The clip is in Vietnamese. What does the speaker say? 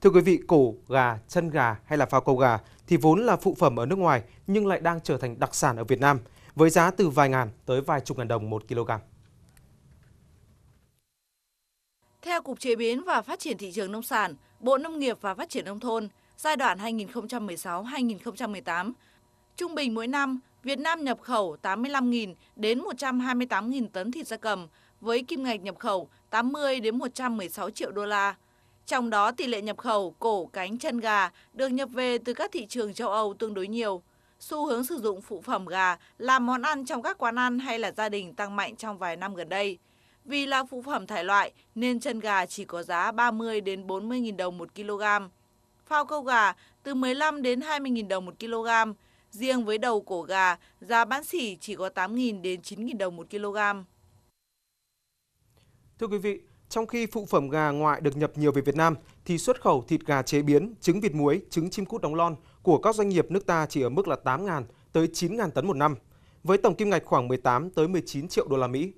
Thưa quý vị, cổ gà, chân gà hay là phao câu gà thì vốn là phụ phẩm ở nước ngoài nhưng lại đang trở thành đặc sản ở Việt Nam với giá từ vài ngàn tới vài chục ngàn đồng một kg. Theo Cục Chế biến và Phát triển thị trường nông sản, Bộ Nông nghiệp và Phát triển nông thôn, giai đoạn 2016-2018, trung bình mỗi năm Việt Nam nhập khẩu 85.000 đến 128.000 tấn thịt gia cầm với kim ngạch nhập khẩu 80 đến 116 triệu đô la. Trong đó tỷ lệ nhập khẩu cổ cánh chân gà được nhập về từ các thị trường châu Âu tương đối nhiều. Xu hướng sử dụng phụ phẩm gà làm món ăn trong các quán ăn hay là gia đình tăng mạnh trong vài năm gần đây. Vì là phụ phẩm thải loại nên chân gà chỉ có giá 30 đến 40.000 đồng một kg. Phao câu gà từ 15 đến 20.000 đồng một kg. Riêng với đầu cổ gà, giá bán sỉ chỉ có 8.000 đến 9.000 đồng một kg. Thưa quý vị, trong khi phụ phẩm gà ngoại được nhập nhiều về Việt Nam, thì xuất khẩu thịt gà chế biến, trứng vịt muối, trứng chim cút đóng lon của các doanh nghiệp nước ta chỉ ở mức là 8.000 tới 9.000 tấn một năm, với tổng kim ngạch khoảng 18 tới 19 triệu đô la Mỹ.